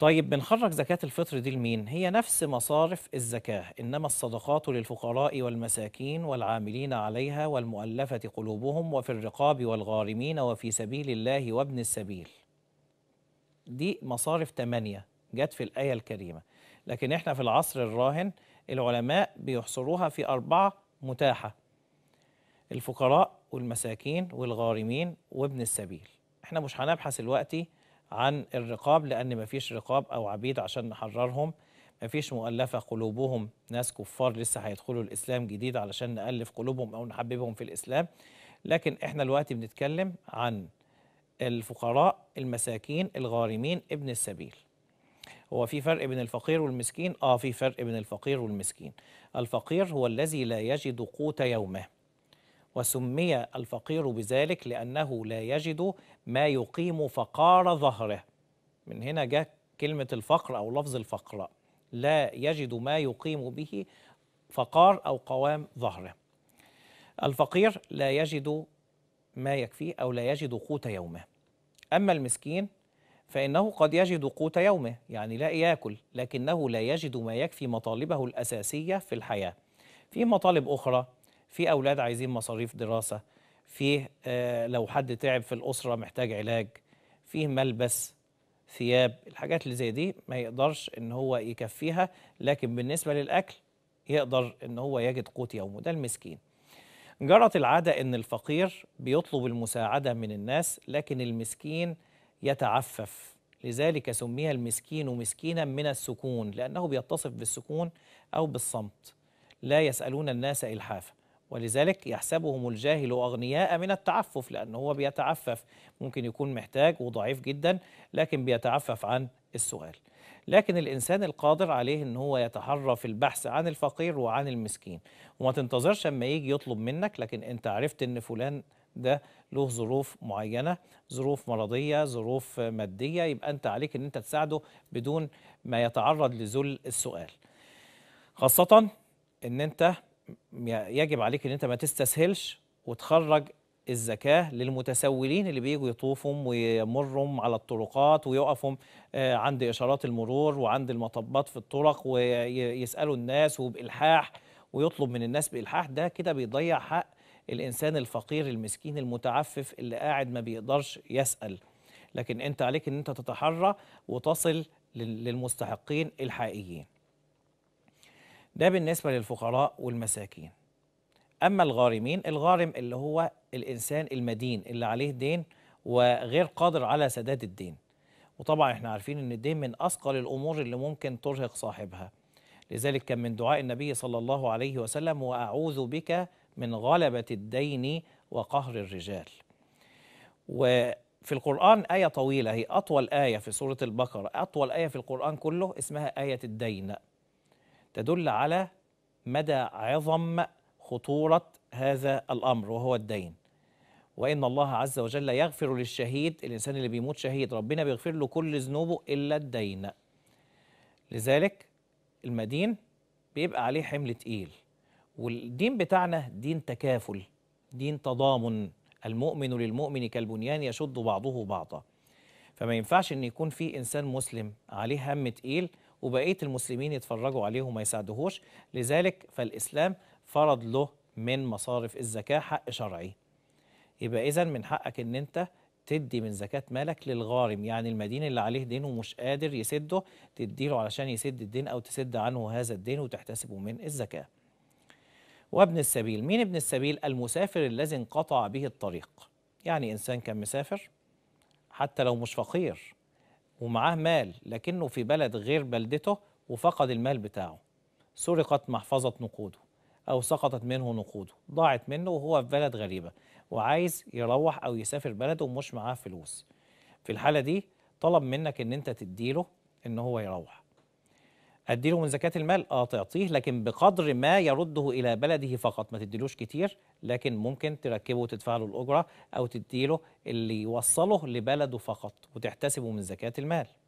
طيب بنخرج زكاة الفطر دي لمين؟ هي نفس مصارف الزكاة، إنما الصدقات للفقراء والمساكين والعاملين عليها والمؤلفة قلوبهم وفي الرقاب والغارمين وفي سبيل الله وابن السبيل. دي مصارف ثمانية جت في الآية الكريمة، لكن إحنا في العصر الراهن العلماء بيحصروها في أربعة متاحة. الفقراء والمساكين والغارمين وابن السبيل. إحنا مش هنبحث دلوقتي عن الرقاب لأن ما فيش رقاب أو عبيد عشان نحررهم ما فيش مؤلفة قلوبهم ناس كفار لسه هيدخلوا الإسلام جديد علشان نألف قلوبهم أو نحببهم في الإسلام لكن إحنا دلوقتي بنتكلم عن الفقراء المساكين الغارمين ابن السبيل هو في فرق بين الفقير والمسكين؟ آه في فرق بين الفقير والمسكين الفقير هو الذي لا يجد قوت يومه وسمي الفقير بذلك لأنه لا يجد ما يقيم فقار ظهره من هنا جاء كلمة الفقر أو لفظ الفقر لا يجد ما يقيم به فقار أو قوام ظهره الفقير لا يجد ما يكفيه أو لا يجد قوت يومه أما المسكين فإنه قد يجد قوت يومه يعني لا يأكل لكنه لا يجد ما يكفي مطالبه الأساسية في الحياة في مطالب أخرى في اولاد عايزين مصاريف دراسه فيه آه، لو حد تعب في الاسره محتاج علاج فيه ملبس ثياب الحاجات اللي زي دي ما يقدرش ان هو يكفيها لكن بالنسبه للاكل يقدر ان هو يجد قوت يومه ده المسكين جرت العاده ان الفقير بيطلب المساعده من الناس لكن المسكين يتعفف لذلك سمي المسكين مسكينا من السكون لانه بيتصف بالسكون او بالصمت لا يسالون الناس الحافه ولذلك يحسبهم الجاهل أغنياء من التعفف لأن هو بيتعفف ممكن يكون محتاج وضعيف جدا لكن بيتعفف عن السؤال لكن الإنسان القادر عليه أن هو يتحرى في البحث عن الفقير وعن المسكين وما تنتظرش أما يجي يطلب منك لكن أنت عرفت أن فلان ده له ظروف معينة ظروف مرضية ظروف مادية يبقى أنت عليك أن أنت تساعده بدون ما يتعرض لذل السؤال خاصة أن أنت يجب عليك ان انت ما تستسهلش وتخرج الزكاه للمتسولين اللي بييجوا يطوفهم ويمرهم على الطرقات ويقفهم آه، عند اشارات المرور وعند المطبات في الطرق ويسالوا الناس وبالحاح ويطلب من الناس بالحاح ده كده بيضيع حق الانسان الفقير المسكين المتعفف اللي قاعد ما بيقدرش يسال لكن انت عليك ان انت تتحرى وتصل للمستحقين الحقيقيين ده بالنسبة للفقراء والمساكين أما الغارمين الغارم اللي هو الإنسان المدين اللي عليه دين وغير قادر على سداد الدين وطبعا احنا عارفين ان الدين من اثقل الامور اللي ممكن ترهق صاحبها لذلك كان من دعاء النبي صلى الله عليه وسلم واعوذ بك من غلبه الدين وقهر الرجال وفي القران ايه طويله هي اطول ايه في سوره البقره اطول ايه في القران كله اسمها ايه الدين تدل على مدى عظم خطورة هذا الأمر وهو الدين وإن الله عز وجل يغفر للشهيد الإنسان اللي بيموت شهيد ربنا بيغفر له كل ذنوبه إلا الدين لذلك المدين بيبقى عليه حمل تقيل والدين بتاعنا دين تكافل دين تضامن المؤمن للمؤمن كالبنيان يشد بعضه بعضا فما ينفعش ان يكون في انسان مسلم عليه هم تقيل وبقيه المسلمين يتفرجوا عليه وما يساعدوهوش لذلك فالاسلام فرض له من مصارف الزكاه حق شرعي يبقى اذا من حقك ان انت تدي من زكاة مالك للغارم يعني المدين اللي عليه دين ومش قادر يسده تديله علشان يسد الدين أو تسد عنه هذا الدين وتحتسبه من الزكاة وابن السبيل مين ابن السبيل؟ المسافر الذي انقطع به الطريق يعني إنسان كان مسافر حتى لو مش فقير ومعاه مال لكنه في بلد غير بلدته وفقد المال بتاعه سرقت محفظة نقوده أو سقطت منه نقوده ضاعت منه وهو في بلد غريبة وعايز يروح أو يسافر بلده ومش معاه فلوس في الحالة دي طلب منك إن أنت تديله إن هو يروح اديله من زكاه المال اه تعطيه لكن بقدر ما يرده الى بلده فقط ما تديلوش كتير لكن ممكن تركبه وتدفع له الاجره او تديله اللي يوصله لبلده فقط وتحتسبه من زكاه المال